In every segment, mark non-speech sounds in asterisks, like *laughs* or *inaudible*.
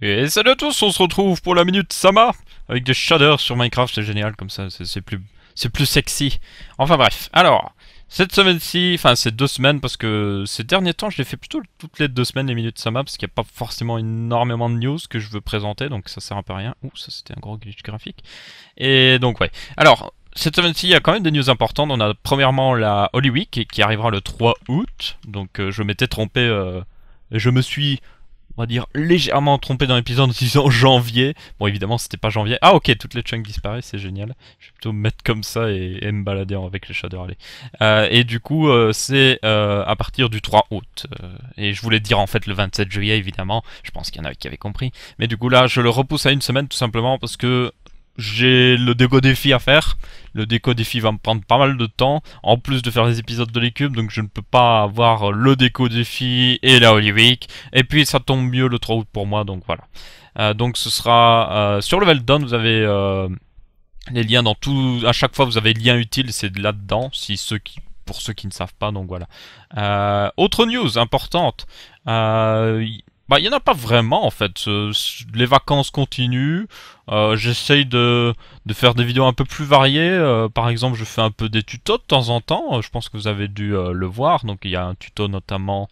Et salut à tous, on se retrouve pour la minute Sama avec des shaders sur Minecraft, c'est génial comme ça, c'est plus c'est plus sexy. Enfin bref, alors cette semaine-ci, enfin ces deux semaines parce que ces derniers temps, je l'ai fait plutôt toutes les deux semaines les minutes Sama parce qu'il n'y a pas forcément énormément de news que je veux présenter donc ça sert un peu à rien. Ouh, ça c'était un gros glitch graphique. Et donc ouais. Alors cette semaine-ci, il y a quand même des news importantes. On a premièrement la Holy Week qui arrivera le 3 août. Donc euh, je m'étais trompé euh, je me suis on va dire, légèrement trompé dans l'épisode en disant *laughs* janvier. Bon, évidemment, c'était pas janvier. Ah, ok, toutes les chunks disparaissent, c'est génial. Je vais plutôt me mettre comme ça et, me balader avec les Shadow allez. Euh, et du coup, euh, c'est euh, à partir du 3 août. et je voulais dire en fait le 27 juillet, évidemment. Je pense qu'il y en a qui avaient compris. Mais du coup, là, je le repousse à une semaine tout simplement parce que j'ai le déco défi à faire. Le déco défi va me prendre pas mal de temps, en plus de faire les épisodes de l'écube, donc je ne peux pas avoir le déco défi et la Holy Week. Et puis ça tombe mieux le 3 août pour moi, donc voilà. Euh, donc ce sera euh, sur le Down, vous avez euh, les liens dans tout. À chaque fois, vous avez lien utile, c'est là-dedans, si ceux qui pour ceux qui ne savent pas, donc voilà. autre news importante, bah, il n'y en a pas vraiment en fait. Euh, les vacances continuent. Euh, j'essaye de, faire des vidéos un peu plus variées. Euh, par exemple, je fais un peu des tutos de temps en temps. je pense que vous avez dû le voir. Donc, il y a un tuto notamment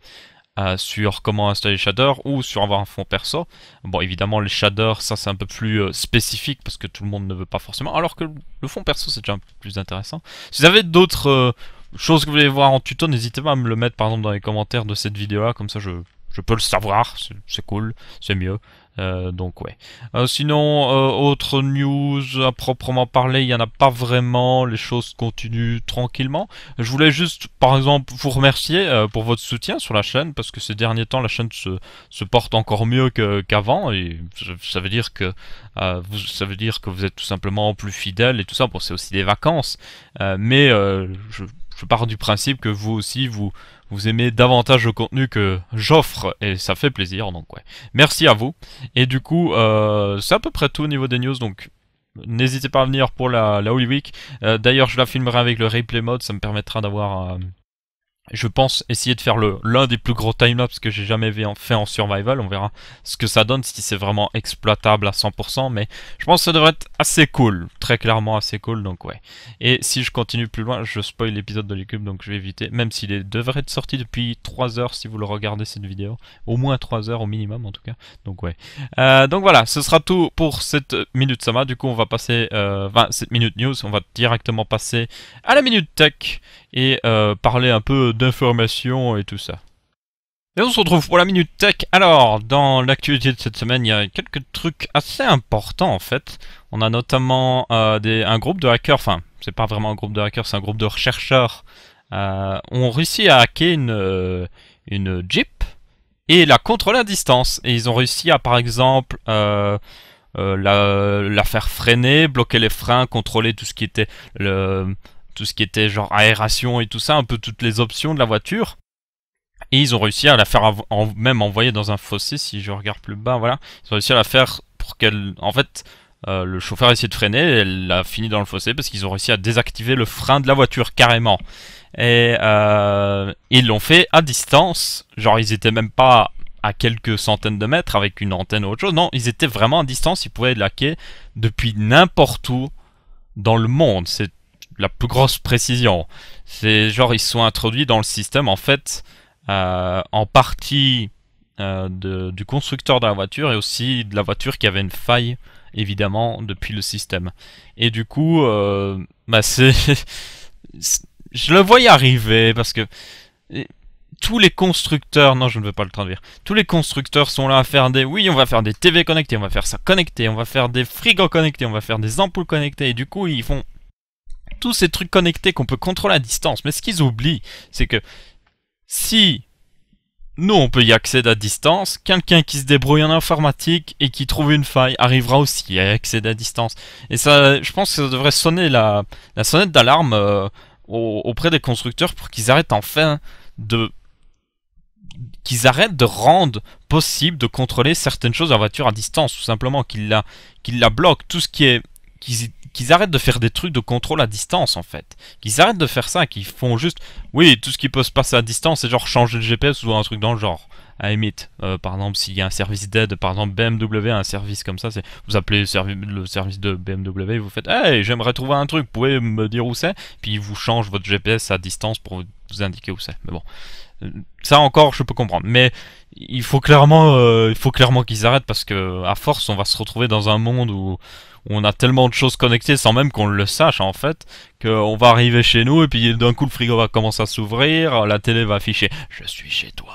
sur comment installer shaders ou sur avoir un fond perso. Bon, évidemment, les shaders, ça c'est un peu plus spécifique parce que tout le monde ne veut pas forcément. Alors que le fond perso, c'est déjà un peu plus intéressant. Si vous avez d'autres choses que vous voulez voir en tuto, n'hésitez pas à me le mettre par exemple dans les commentaires de cette vidéo là. Comme ça, je je peux le savoir, c'est cool, c'est mieux. Euh, donc ouais. Euh, sinon, euh, autre news à proprement parler, il n'y en a pas vraiment, les choses continuent tranquillement. Je voulais juste, par exemple, vous remercier pour votre soutien sur la chaîne, parce que ces derniers temps, la chaîne se, porte encore mieux qu'avant, et ça veut, dire que, vous, ça veut dire que vous êtes tout simplement plus fidèles et tout ça. Bon, c'est aussi des vacances, mais je pars du principe que vous aussi, vous vous aimez davantage le contenu que j'offre et ça fait plaisir. Donc ouais, merci à vous. Et du coup, euh, c'est à peu près tout au niveau des news. Donc n'hésitez pas à venir pour la, la Holy Week. Euh, d'ailleurs, je la filmerai avec le replay mode. Ça me permettra d'avoir euh, je pense essayer de faire l'un des plus gros time timelapses que j'ai jamais fait en survival. On verra ce que ça donne, si c'est vraiment exploitable à 100%. Mais je pense que ça devrait être assez cool. Très clairement assez cool, donc ouais. Et si je continue plus loin, je spoil l'épisode de l'équipe, donc je vais éviter. Même s'il devrait être sorti depuis 3 heures si vous le regardez cette vidéo. Au moins 3 heures au minimum en tout cas. Donc ouais. Euh, donc voilà, ce sera tout pour cette minute Sama. Du coup, on va passer... Euh, 27 Minute news, on va directement passer à la minute tech et euh, parler un peu d'informations et tout ça. Et on se retrouve pour la Minute Tech. Alors, dans l'actualité de cette semaine, il y a quelques trucs assez importants en fait. On a notamment euh, des, un groupe de hackers, enfin, c'est pas vraiment un groupe de hackers, c'est un groupe de chercheurs, euh, ont réussi à hacker une, une Jeep et la contrôler à distance. Et ils ont réussi à, par exemple, la, la, faire freiner, bloquer les freins, contrôler tout ce qui était le tout ce qui était genre aération et tout ça, un peu toutes les options de la voiture. Et ils ont réussi à la faire même envoyer dans un fossé, si je regarde plus bas, voilà. Ils ont réussi à la faire pour qu'elle... En fait, euh, le chauffeur a essayé de freiner, elle a fini dans le fossé parce qu'ils ont réussi à désactiver le frein de la voiture carrément. Et euh, ils l'ont fait à distance, genre ils étaient même pas à quelques centaines de mètres avec une antenne ou autre chose, non, ils étaient vraiment à distance, ils pouvaient laquer depuis n'importe où dans le monde. C'est la plus grosse précision. C'est genre ils sont introduits dans le système en fait euh, en partie euh, du constructeur de la voiture et aussi de la voiture qui avait une faille évidemment depuis le système. Et du coup, euh, bah c'est, *laughs* je le voyais arriver parce que tous les constructeurs, non je ne veux pas le traduire, tous les constructeurs sont là à faire des, oui on va faire des TV connectés, on va faire ça connecté, on va faire des frigos connectés, on va faire des ampoules connectées, et du coup ils font, tous ces trucs connectés qu'on peut contrôler à distance. Mais ce qu'ils oublient, c'est que si nous, on peut y accéder à distance. Quelqu'un qui se débrouille en informatique et qui trouve une faille arrivera aussi à y accéder à distance. Et ça, je pense que ça devrait sonner la, sonnette d'alarme euh, auprès des constructeurs pour qu'ils arrêtent enfin de qu'ils arrêtent de rendre possible de contrôler certaines choses en voiture à distance, tout simplement, qu'ils la, la bloquent. Tout ce qui est qu'ils qu'ils arrêtent de faire des trucs de contrôle à distance en fait. Qu'ils arrêtent de faire ça, qu'ils font juste, oui, tout ce qui peut se passer à distance, c'est genre changer le GPS ou un truc dans le genre. À limite, euh, par exemple, s'il y a un service d'aide, par exemple BMW un service comme ça, c'est vous appelez le, service de BMW, vous faites, hey, j'aimerais trouver un truc, vous pouvez me dire où c'est, puis ils vous changent votre GPS à distance pour vous indiquer où c'est. Mais bon, euh, ça encore je peux comprendre mais il faut clairement euh, il faut clairement qu'ils arrêtent parce que à force on va se retrouver dans un monde où on a tellement de choses connectées sans même qu'on le sache en fait, qu'on va arriver chez nous et puis d'un coup le frigo va commencer à s'ouvrir, la télé va afficher je suis chez toi.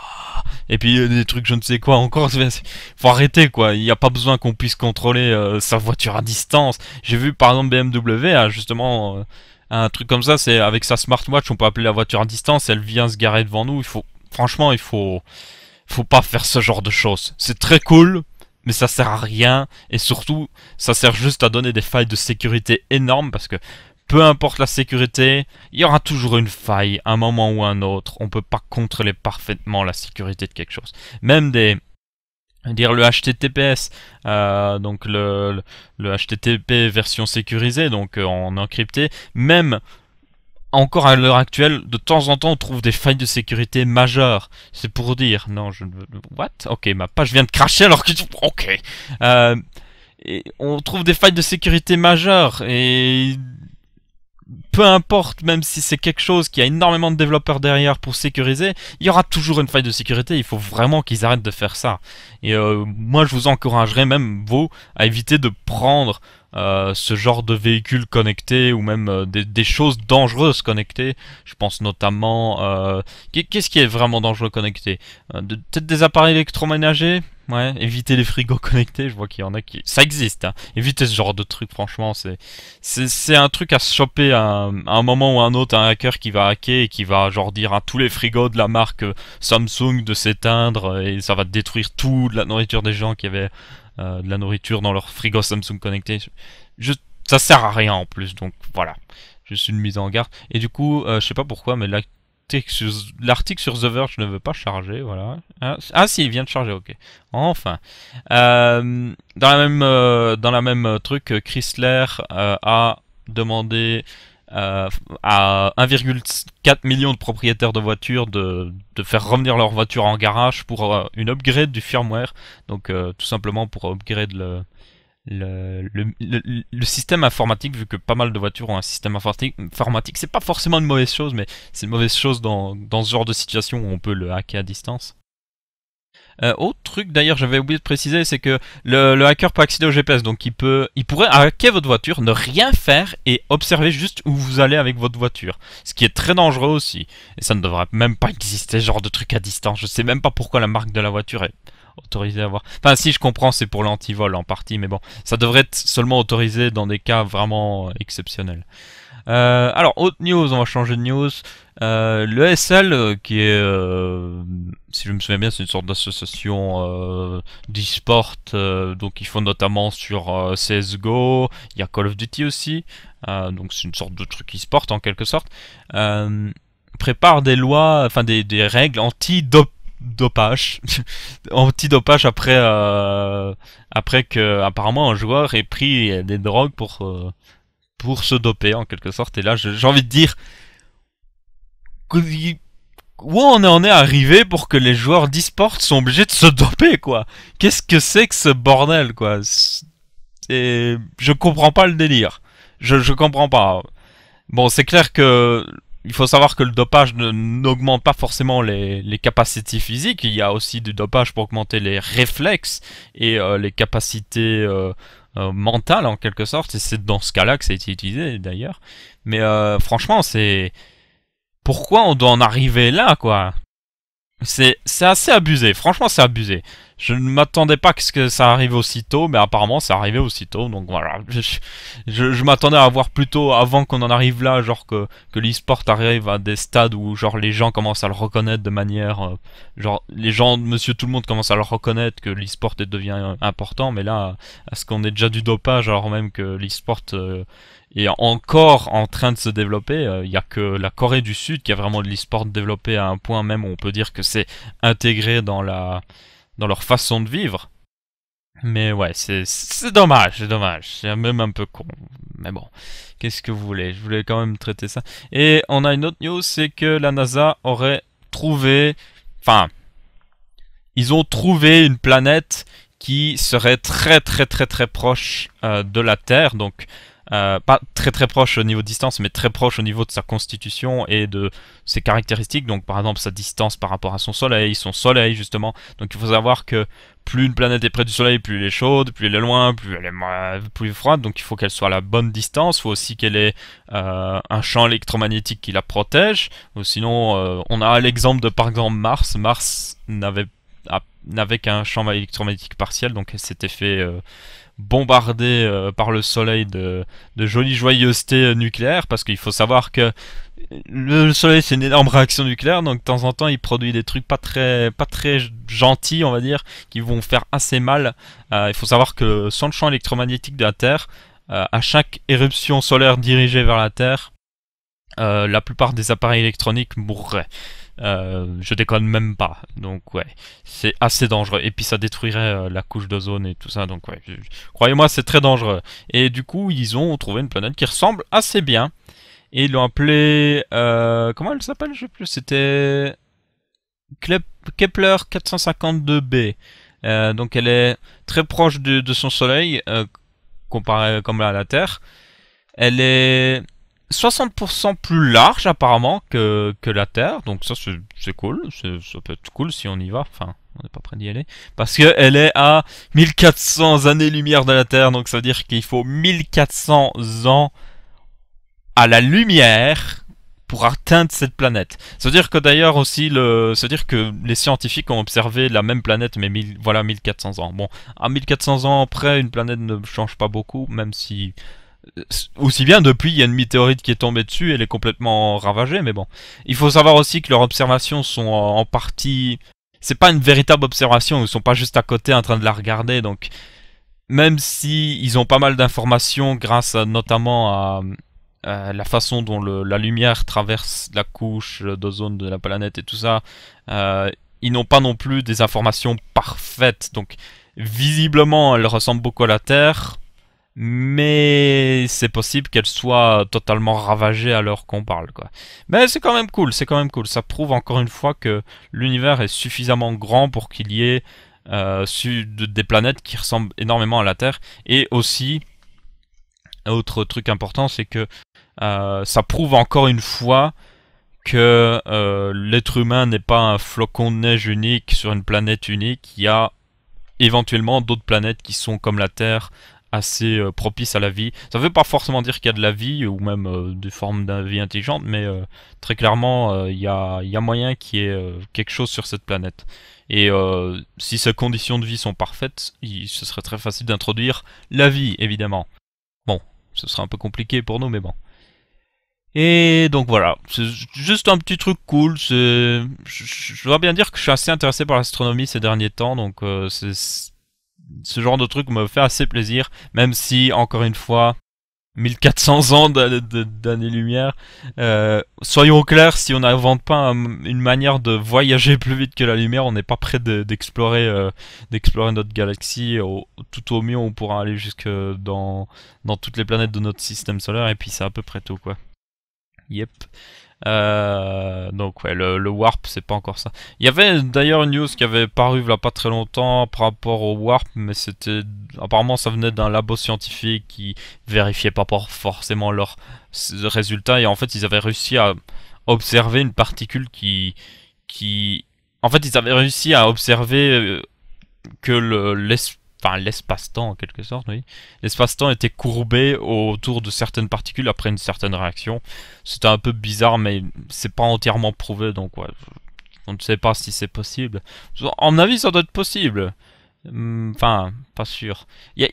Et puis euh, des trucs je ne sais quoi encore, *laughs* faut arrêter quoi, il n'y a pas besoin qu'on puisse contrôler euh, sa voiture à distance. J'ai vu par exemple BMW justement euh, un truc comme ça, c'est avec sa smartwatch on peut appeler la voiture à distance, elle vient se garer devant nous, il faut franchement il faut faut pas faire ce genre de choses. C'est très cool, mais ça sert à rien, et surtout, ça sert juste à donner des failles de sécurité énormes, parce que peu importe la sécurité, il y aura toujours une faille, à un moment ou un autre, on ne peut pas contrôler parfaitement la sécurité de quelque chose. Même des... Dire le HTTPS, euh, donc le, le, HTTP version sécurisée, donc euh, en encrypté, même encore à l'heure actuelle, de temps en temps, on trouve des failles de sécurité majeures. C'est pour dire, non, je ne... What Ok, ma page vient de cracher alors que... Ok. Euh, et on trouve des failles de sécurité majeures et... Peu importe, même si c'est quelque chose qui a énormément de développeurs derrière pour sécuriser, il y aura toujours une faille de sécurité. Il faut vraiment qu'ils arrêtent de faire ça. Et euh, moi, je vous encouragerais même, vous, à éviter de prendre euh, ce genre de véhicules connectés ou même euh, des, des, choses dangereuses connectées. Je pense notamment... Euh, Qu'est-ce qui est vraiment dangereux connecté euh, de, Peut-être des appareils électroménagers Ouais, éviter les frigos *laughs* connectés, je vois qu'il y en a qui... Ça existe, hein. Éviter ce genre de truc, franchement, c'est... C'est un truc à se choper à un, moment ou à un autre, un hacker qui va hacker et qui va, genre, dire à tous les frigos de la marque Samsung de s'éteindre et ça va détruire toute la nourriture des gens qui avaient euh, de la nourriture dans leur frigo Samsung connecté. Je, ça sert à rien en plus, donc voilà. Juste une mise en garde. Et du coup, euh, je sais pas pourquoi, mais l'article sur The Verge ne veut pas charger, voilà. Ah, ah si, il vient de charger, ok. Enfin. Euh, dans la même, dans la même truc, Chrysler a demandé euh, à 1,4 million de propriétaires de voitures de, de, faire revenir leur voiture en garage pour euh, une upgrade du firmware, donc euh, tout simplement pour upgrade le le, le, système informatique, vu que pas mal de voitures ont un système informatique. C'est pas forcément une mauvaise chose, mais c'est une mauvaise chose dans, dans ce genre de situation où on peut le hacker à distance. Euh, autre truc d'ailleurs, j'avais oublié de préciser, c'est que le, hacker peut accéder au GPS, donc il peut, il pourrait hacker votre voiture, ne rien faire et observer juste où vous allez avec votre voiture, ce qui est très dangereux aussi. Et ça ne devrait même pas exister, genre de truc à distance. Je sais même pas pourquoi la marque de la voiture est autorisée à voir. Enfin, si je comprends, c'est pour l'antivol en partie, mais bon, ça devrait être seulement autorisé dans des cas vraiment euh, exceptionnels. Euh, alors, autre news, on va changer de news. Euh, le SL, euh, qui est, euh, si je me souviens bien, c'est une sorte d'association d'e-sport, donc ils font notamment sur CSGO, il y a Call of Duty aussi, donc c'est une sorte de truc e-sport en quelque sorte, prépare des lois, enfin des, règles *laughs* anti-dopage dopage, anti dopage après euh, après que apparemment un joueur ait pris des drogues pour pour se doper en quelque sorte. Et là, j'ai envie de dire où on en est arrivé pour que les joueurs d'e-sport sont obligés de se doper, quoi. Qu'est-ce que c'est que ce bordel, quoi Et je comprends pas le délire. Je, je comprends pas. Bon, c'est clair que il faut savoir que le dopage n'augmente pas forcément les, capacités physiques. Il y a aussi du dopage pour augmenter les réflexes et euh, les capacités euh, euh, mental en quelque sorte, et c'est dans ce cas-là que ça a été utilisé d'ailleurs. Mais euh, franchement, c'est pourquoi on doit en arriver là, quoi C'est assez abusé. Franchement, c'est abusé. Je ne m'attendais pas que, que ça arrive aussitôt, mais apparemment ça arrivait aussitôt, donc voilà. *laughs* Je, m'attendais à voir plutôt avant qu'on en arrive là, genre que, que l'e-sport arrive à des stades où genre les gens commencent à le reconnaître de manière... Euh, genre les gens, monsieur tout le monde commence à le reconnaître que l'e-sport devient euh, important, mais là, est ce qu'on est déjà du dopage, alors même que l'e-sport... Euh, est encore en train de se développer. Il y n'y a que la Corée du Sud qui a vraiment de l'e-sport développé à un point même où on peut dire que c'est intégré dans la dans leur façon de vivre. Mais ouais, c'est dommage, c'est dommage. C'est même un peu con. Mais bon, qu'est-ce que vous voulez Je voulais quand même traiter ça. Et on a une autre news, c'est que la NASA aurait trouvé... Enfin, ils ont trouvé une planète qui serait très très très très proche euh, de la Terre. Donc euh, pas très très proche au niveau de distance, mais très proche au niveau de sa constitution et de ses caractéristiques. Donc par exemple sa distance par rapport à son Soleil, son Soleil justement. Donc il faut savoir que plus une planète est près du Soleil, plus elle est chaude, plus elle est loin, plus elle est plus froide. Donc il faut qu'elle soit à la bonne distance. Il faut aussi qu'elle ait euh, un champ électromagnétique qui la protège. sinon, euh, on a l'exemple de par exemple Mars. Mars n'avait n'avait qu'un champ électromagnétique partiel, donc elle s'était fait bombardé euh, par le soleil de, de jolies joyeusetés euh, nucléaires, parce qu'il faut savoir que le soleil c'est une énorme réaction nucléaire, donc de temps en temps il produit des trucs pas très, pas très gentils, on va dire, qui vont faire assez mal. Euh, il faut savoir que sans le champ électromagnétique de la Terre, à chaque éruption solaire dirigée vers la Terre, la plupart des appareils électroniques mourraient. Euh, je déconne même pas. Donc ouais, c'est assez dangereux. Et puis ça détruirait euh, la couche d'ozone et tout ça. Donc ouais, croyez-moi, c'est très dangereux. Et du coup, ils ont trouvé une planète qui ressemble assez bien. Et ils l'ont appelée... Euh, comment elle s'appelle Je sais plus. C'était... Kepler 452b. donc elle est très proche de, de son Soleil, comparée comme à la Terre. Elle est 60% plus large apparemment que, que la Terre, donc ça c'est cool, ça peut être cool si on y va, enfin on n'est pas prêt d'y aller, parce qu'elle est à 1400 années-lumière de la Terre, donc ça veut dire qu'il faut 1400 ans à la lumière pour atteindre cette planète. Ça veut dire que d'ailleurs aussi, ça veut dire que les scientifiques ont observé la même planète, mais voilà 1400 ans. Bon, à 1400 ans près, une planète ne change pas beaucoup, même si euh, aussi bien depuis, il y a une météorite qui est tombée dessus, elle est complètement ravagée, mais bon. Il faut savoir aussi que leurs observations sont en partie... C'est pas une véritable observation, ils sont pas juste à côté en train de la regarder, donc... Même si ils ont pas mal d'informations grâce notamment à, la façon dont la lumière traverse la couche d'ozone de la planète et tout ça, euh, ils n'ont pas non plus des informations parfaites, donc visiblement elle ressemble beaucoup à la Terre, mais c'est possible qu'elle soit totalement ravagée à l'heure qu'on parle quoi. Mais c'est quand même cool, c'est quand même cool. Ça prouve encore une fois que l'univers est suffisamment grand pour qu'il y ait euh, des planètes qui ressemblent énormément à la Terre. Et aussi, autre truc important, c'est que euh, ça prouve encore une fois que euh, l'être humain n'est pas un flocon de neige unique sur une planète unique. Il y a éventuellement d'autres planètes qui sont comme la Terre assez euh, propice à la vie. Ça ne veut pas forcément dire qu'il y a de la vie ou même euh, des formes de vie intelligente, mais euh, très clairement, il y a, moyen qu'il y ait quelque chose sur cette planète. Et si ces conditions de vie sont parfaites, il, ce serait très facile d'introduire la vie, évidemment. Bon, ce serait un peu compliqué pour nous, mais bon. Et donc voilà, c'est juste un petit truc cool. Je, dois bien dire que je suis assez intéressé par l'astronomie ces derniers temps, donc c'est ce genre de truc me fait assez plaisir, même si, encore une fois, 1400 ans d'années-lumière. Euh, soyons clairs, si on n'invente pas une manière de voyager *laughs* plus vite que la lumière, on n'est pas prêt euh, d'explorer notre galaxie. tout au mieux, on pourra aller jusque dans, dans toutes les planètes de notre système solaire, et puis c'est à peu près tout, quoi. Yep. Euh, donc ouais, le, warp, c'est pas encore ça. Il y avait d'ailleurs une news qui avait paru là pas très longtemps par rapport au warp, mais c'était apparemment ça venait d'un labo scientifique qui vérifiait pas forcément leurs résultats et en fait ils avaient réussi à observer une particule qui qui en fait ils avaient réussi à observer euh, que le, l'esprit enfin l'espace-temps en quelque sorte, oui. L'espace-temps était courbé autour de certaines particules après une certaine réaction. C'était un peu bizarre, mais c'est pas entièrement prouvé, donc on ne sait pas si c'est possible. En mon avis, ça doit être possible. Hum, enfin, pas sûr. Il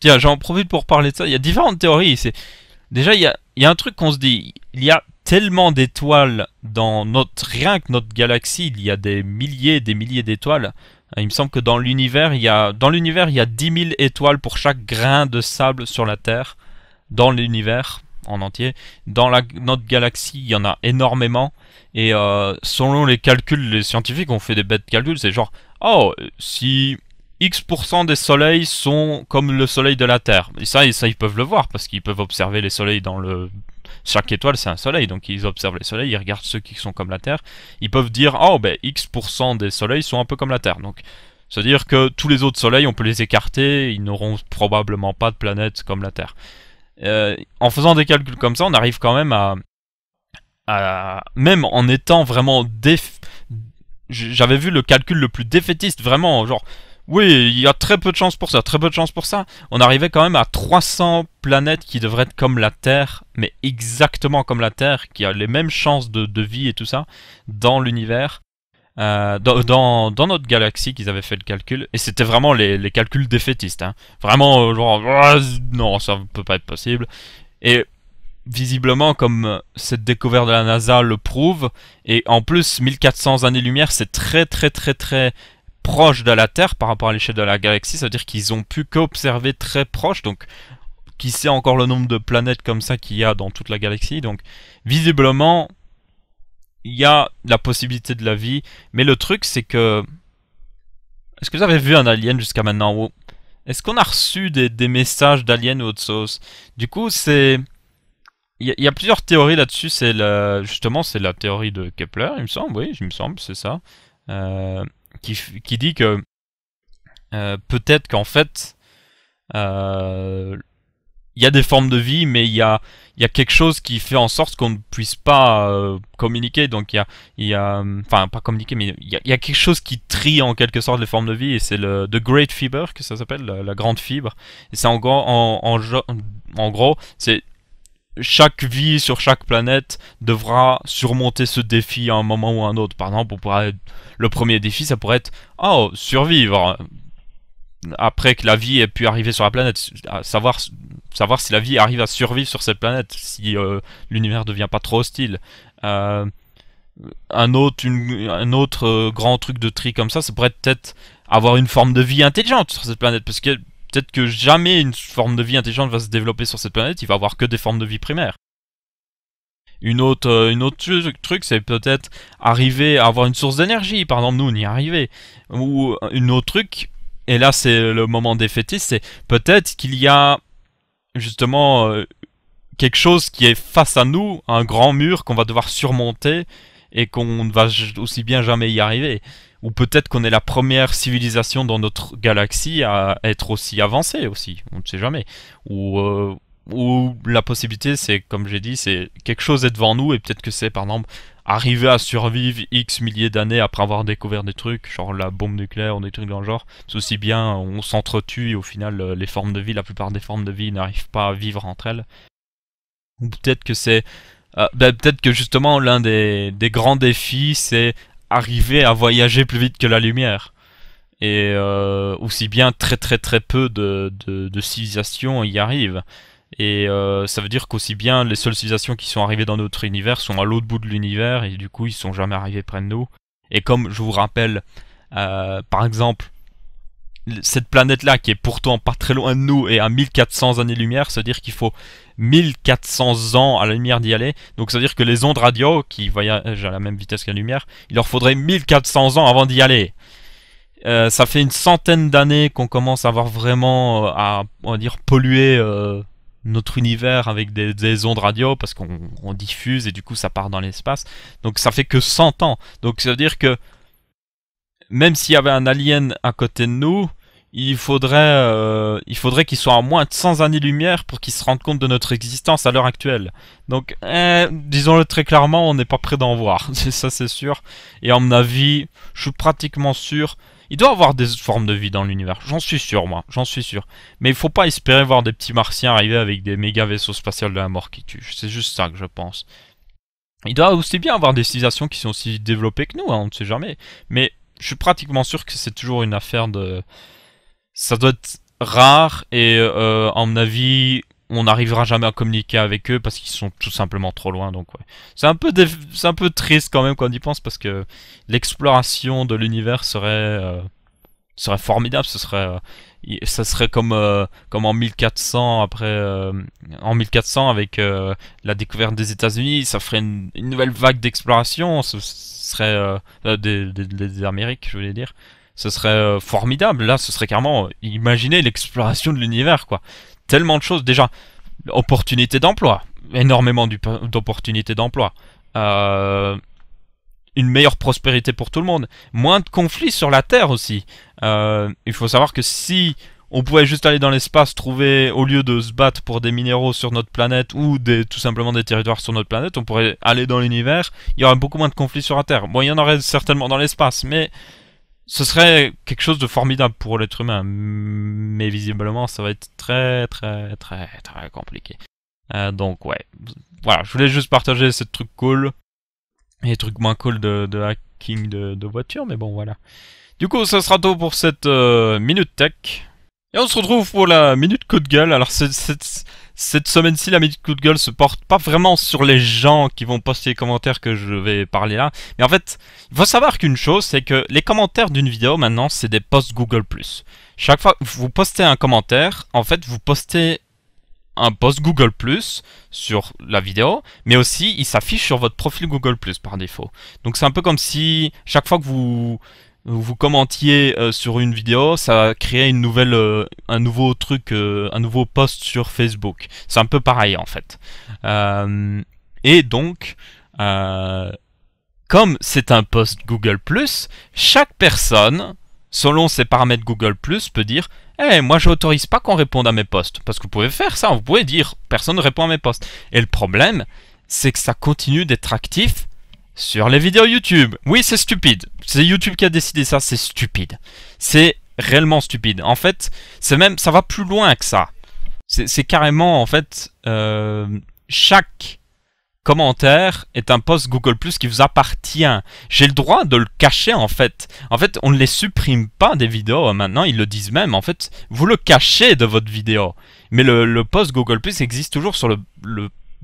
Tiens, j'en profite pour parler de ça. Il y a différentes théories. C'est déjà il y, y a un truc qu'on se dit. Il y a tellement d'étoiles dans notre rien que notre galaxie, il y a des milliers, des milliers d'étoiles. Euh, il me semble que dans l'univers, il y a dans l'univers il y a 10 000 étoiles pour chaque grain de sable sur la Terre. Dans l'univers en entier. Dans notre galaxie, il y en a énormément. Et euh, selon les calculs, les scientifiques ont fait des bêtes calculs. C'est genre, oh, si X% des soleils sont comme le soleil de la Terre. Et ça, et ça ils peuvent le voir parce qu'ils peuvent observer les soleils dans le chaque étoile, c'est un soleil, donc ils observent les soleils, ils regardent ceux qui sont comme la Terre. Ils peuvent dire, ah, oh, ben, X% des soleils sont un peu comme la Terre. Donc, c'est-à-dire que tous les autres soleils, on peut les écarter, ils n'auront probablement pas de planète comme la Terre. Euh, en faisant des calculs comme ça, on arrive quand même à... à même en étant vraiment déf... J'avais vu le calcul le plus défaitiste, vraiment, genre, oui, il y a très peu de chances pour ça, très peu de chance pour ça. On arrivait quand même à 300 planètes qui devraient être comme la Terre, mais exactement comme la Terre, qui a les mêmes chances de, vie et tout ça, dans l'univers. Euh, dans, notre galaxie qu'ils avaient fait le calcul, et c'était vraiment les, calculs défaitistes. Hein. Vraiment, euh, genre, ah, non, ça ne peut pas être possible. Et visiblement, comme euh, cette découverte de la NASA le prouve, et en plus, 1400 années-lumière, c'est très très très très proche de la Terre par rapport à l'échelle de la galaxie, ça veut dire qu'ils ont pu qu'observer très proche, donc qui sait encore le nombre de planètes comme ça qu'il y a dans toute la galaxie, donc visiblement il y a la possibilité de la vie, mais le truc c'est que... Est-ce que vous avez vu un alien jusqu'à maintenant Est-ce qu'on a reçu des, messages d'aliens ou autre chose Du coup c'est... Il y, a plusieurs théories là-dessus, c'est la... justement c'est la théorie de Kepler, il me semble, oui, il me semble, c'est ça. Euh, qui, qui dit que euh, peut-être qu'en fait, euh, il y a des formes de vie, mais il y a, y a quelque chose qui fait en sorte qu'on ne puisse pas euh, communiquer. Donc il y a, y a, enfin pas communiquer, mais il y a, quelque chose qui trie en quelque sorte les formes de vie, et c'est le The Great Fiber que ça s'appelle, la, grande fibre. Et c'est en, en gros, c'est chaque vie sur chaque planète devra surmonter ce défi à un moment ou à un autre. Par exemple, le premier défi, ça pourrait être oh, survivre après que la vie ait pu arriver sur la planète. Savoir, savoir si la vie arrive à survivre sur cette planète, si euh, l'univers ne devient pas trop hostile. Euh, un autre, un autre euh, grand truc de tri comme ça, ça pourrait peut-être avoir une forme de vie intelligente sur cette planète. Parce que Peut-être que jamais une forme de vie intelligente va se développer sur cette planète, il va avoir que des formes de vie primaires. Une autre, euh, une autre truc, c'est peut-être arriver à avoir une source d'énergie. Par nous, on y est arrivé. Ou euh, une autre truc, et là, c'est le moment des fétiches, c'est peut-être qu'il y a justement euh, quelque chose qui est face à nous, un grand mur qu'on va devoir surmonter et qu'on ne va aussi bien jamais y arriver ou peut-être qu'on est la première civilisation dans notre galaxie à être aussi avancée aussi, on ne sait jamais. Ou, euh, ou la possibilité, c'est comme j'ai dit, c'est quelque chose est devant nous et peut-être que c'est par exemple arriver à survivre X milliers d'années après avoir découvert des trucs, genre la bombe nucléaire ou des trucs dans le genre. C'est aussi bien, on s'entretue et au final, euh, les formes de vie, la plupart des formes de vie n'arrivent pas à vivre entre elles. Ou peut-être que c'est euh, ben, peut-être que justement l'un des, des, grands défis, c'est arriver à voyager plus vite que la lumière. Et euh, aussi bien très très très peu de, de, civilisations y arrivent. Et euh, ça veut dire qu'aussi bien les seules civilisations qui sont arrivées dans notre univers sont à l'autre bout de l'univers et du coup ils sont jamais arrivés près de nous. Et comme je vous rappelle, euh, par exemple, cette planète-là, qui est pourtant pas très loin de nous et à 1400 années-lumière, veut dire qu'il faut 1400 ans à la lumière d'y aller. Donc, cest veut dire que les ondes radio, qui voyagent à la même vitesse que la lumière, il leur faudrait 1400 ans avant d'y aller. Euh, ça fait une centaine d'années qu'on commence à avoir vraiment euh, à, on va dire, polluer euh, notre univers avec des, des ondes radio parce qu'on diffuse et du coup ça part dans l'espace. Donc ça fait que 100 ans. Donc ça veut dire que même s'il y avait un alien à côté de nous, il faudrait, euh, il faudrait qu'ils soient à moins de 100 années-lumière pour qu'ils se rendent compte de notre existence à l'heure actuelle. Donc, eh, disons-le très clairement, on n'est pas prêt d'en voir. *laughs* Ça, c'est sûr. Et en mon avis, je suis pratiquement sûr. Il doit y avoir des formes de vie dans l'univers. J'en suis sûr, moi. J'en suis sûr. Mais il faut pas espérer voir des petits martiens arriver avec des méga vaisseaux spatiaux de la mort qui tuent. C'est juste ça que je pense. Il doit aussi bien avoir des civilisations qui sont aussi développées que nous, hein, on ne sait jamais. Mais je suis pratiquement sûr que c'est toujours une affaire de ça doit être rare et euh, à mon avis on n'arrivera jamais à communiquer avec eux parce qu'ils sont tout simplement trop loin donc ouais. C'est un peu c'est un peu triste quand même quand on y pense parce que l'exploration de l'univers serait euh, serait formidable, ce serait euh, ça serait comme euh, comme en 1400 après en 1400 avec la découverte des États-Unis, ça ferait une, nouvelle vague d'exploration, ce serait des Amériques, je voulais dire ce serait euh, formidable. Là, ce serait carrément, euh, imaginez l'exploration de l'univers, quoi. Tellement de choses déjà. opportunité d'emploi, énormément d'opportunités d'emploi. Euh, une meilleure prospérité pour tout le monde. Moins de conflits sur la Terre aussi. il faut savoir que si on pouvait juste aller dans l'espace, trouver, au lieu de se battre pour des minéraux sur notre planète ou des, tout simplement des territoires sur notre planète, on pourrait aller dans l'univers, il y aurait beaucoup moins de conflits sur la Terre. Bon, il y en aurait certainement dans l'espace, mais ce serait quelque chose de formidable pour l'être humain, mais visiblement ça va être très très très très compliqué. Euh, donc ouais, voilà, je voulais juste partager ces trucs cool et les trucs moins cool de, hacking de, de, voiture, mais bon voilà. Du coup, ça sera tout pour cette euh, minute tech. Et on se retrouve pour la minute coup de gueule. Alors c'est cette semaine-ci, la minute coup de gueule se porte pas vraiment sur les gens qui vont poster les commentaires que je vais parler là. Mais en fait, il faut savoir qu'une chose, c'est que les commentaires d'une vidéo maintenant, c'est des posts Google+. Chaque fois que vous postez un commentaire, en fait, vous postez un post Google sur la vidéo, mais aussi il s'affiche sur votre profil Google par défaut. Donc c'est un peu comme si chaque fois que vous vous commentiez euh, sur une vidéo, ça crée une nouvelle, euh, un nouveau truc, euh, un nouveau post sur Facebook. C'est un peu pareil en fait. et donc, comme c'est un post Google chaque personne, selon ses paramètres Google peut dire eh, moi je n'autorise pas qu'on réponde à mes posts. Parce que vous pouvez faire ça, vous pouvez dire personne ne répond à mes posts. Et le problème, c'est que ça continue d'être actif sur les vidéos YouTube. Oui, c'est stupide. C'est YouTube qui a décidé ça, c'est stupide. C'est réellement stupide. En fait, c'est même, ça va plus loin que ça. C'est carrément, en fait, euh, chaque commentaire est un post Google Plus qui vous appartient. J'ai le droit de le cacher, en fait. En fait, on ne les supprime pas des vidéos maintenant, ils le disent même. En fait, vous le cachez de votre vidéo. Mais le, post Google Plus existe toujours sur le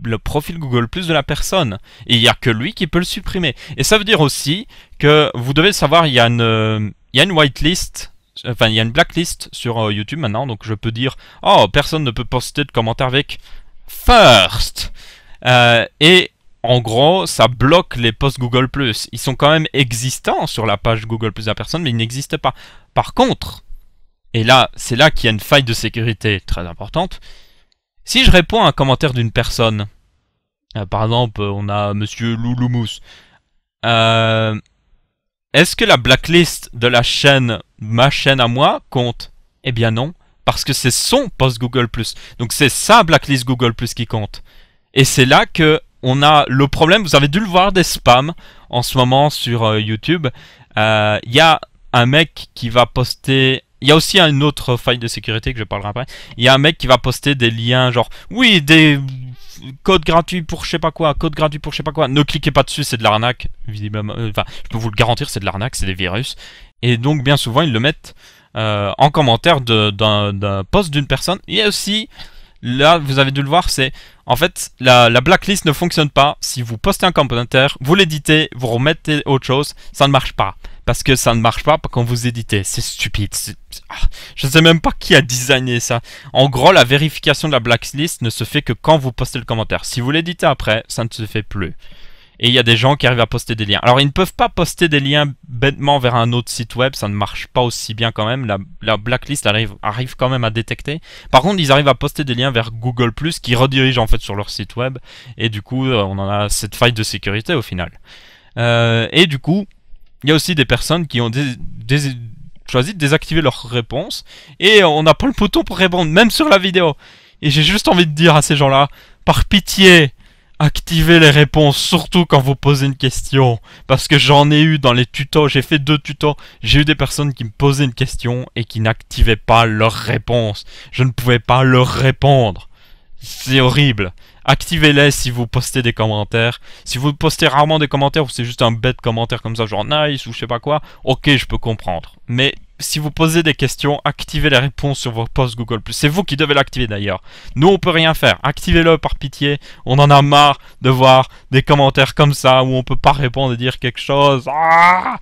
le profil Google Plus de la personne. Et il n'y a que lui qui peut le supprimer. Et ça veut dire aussi que vous devez savoir, il y a une, euh, il y whitelist. Enfin, il y a une blacklist sur euh, YouTube maintenant, donc je peux dire Oh, personne ne peut poster de commentaires avec First euh, Et en gros, ça bloque les posts Google ⁇ Plus Ils sont quand même existants sur la page Google ⁇ de la personne, mais ils n'existent pas. Par contre, et là, c'est là qu'il y a une faille de sécurité très importante, si je réponds à un commentaire d'une personne, euh, par exemple, euh, on a Monsieur Louloumous, euh, est-ce que la blacklist de la chaîne, ma chaîne à moi, compte Eh bien non, parce que c'est son post Google+. Donc c'est sa blacklist Google+, qui compte. Et c'est là que on a le problème, vous avez dû le voir des spams en ce moment sur YouTube. Il y a un mec qui va poster il y a aussi une autre faille de sécurité que je parlerai après. Il y a un mec qui va poster des liens genre oui des codes gratuits pour je sais pas quoi, codes gratuits pour je sais pas quoi. Ne cliquez pas dessus, c'est de l'arnaque. Euh, enfin, je peux vous le garantir, c'est de l'arnaque, c'est des virus. Et donc bien souvent ils le mettent euh, en commentaire d'un post d'une personne. Il y a aussi là, vous avez dû le voir, c'est en fait la, la, blacklist ne fonctionne pas. Si vous postez un commentaire, vous l'éditez, vous remettez autre chose, ça ne marche pas parce que ça ne marche pas quand vous éditez. C'est stupide. Ah, je ne sais même pas qui a designé ça. En gros, la vérification de la blacklist ne se fait que quand vous postez le commentaire. Si vous l'éditez après, ça ne se fait plus. Et il y a des gens qui arrivent à poster des liens. Alors, ils ne peuvent pas poster des liens bêtement vers un autre site web. Ça ne marche pas aussi bien quand même. La, blacklist arrive, quand même à détecter. Par contre, ils arrivent à poster des liens vers Google+, qui redirigent en fait sur leur site web. Et du coup, euh, on en a cette faille de sécurité au final. Euh, et du coup, il y a aussi des personnes qui ont choisi de désactiver leur réponse et on n'a pas le bouton pour répondre, même sur la vidéo. Et j'ai juste envie de dire à ces gens-là, par pitié, activez les réponses, surtout quand vous posez une question. Parce que j'en ai eu dans les tutos, j'ai fait deux tutos, j'ai eu des personnes qui me posaient une question et qui n'activaient pas leur réponse. Je ne pouvais pas leur répondre. C'est horrible activez-les si vous postez des commentaires. Si vous postez rarement des commentaires ou c'est juste un bête commentaire comme ça, genre nice ou je sais pas quoi, ok, je peux comprendre. Mais si vous posez des questions, activez les réponses sur vos posts Google+. C'est vous qui devez l'activer d'ailleurs. Nous, on peut rien faire. Activez-le par pitié. On en a marre de voir des commentaires comme ça où on peut pas répondre et dire quelque chose. Ah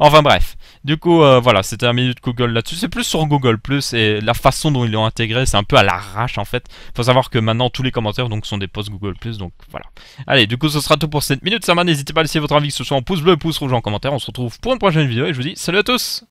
enfin bref. Du coup, euh, voilà, c'était un minute Google là-dessus. C'est plus sur Google Plus et la façon dont ils l'ont intégré, c'est un peu à l'arrache en fait. Faut savoir que maintenant tous les commentaires donc sont des posts Google Plus, donc voilà. Allez, du coup, ce sera tout pour cette minute. Ça va, n'hésitez pas à laisser votre avis, que ce soit en pouce bleu, pouce rouge, en commentaire. On se retrouve pour une prochaine vidéo et je vous dis salut à tous.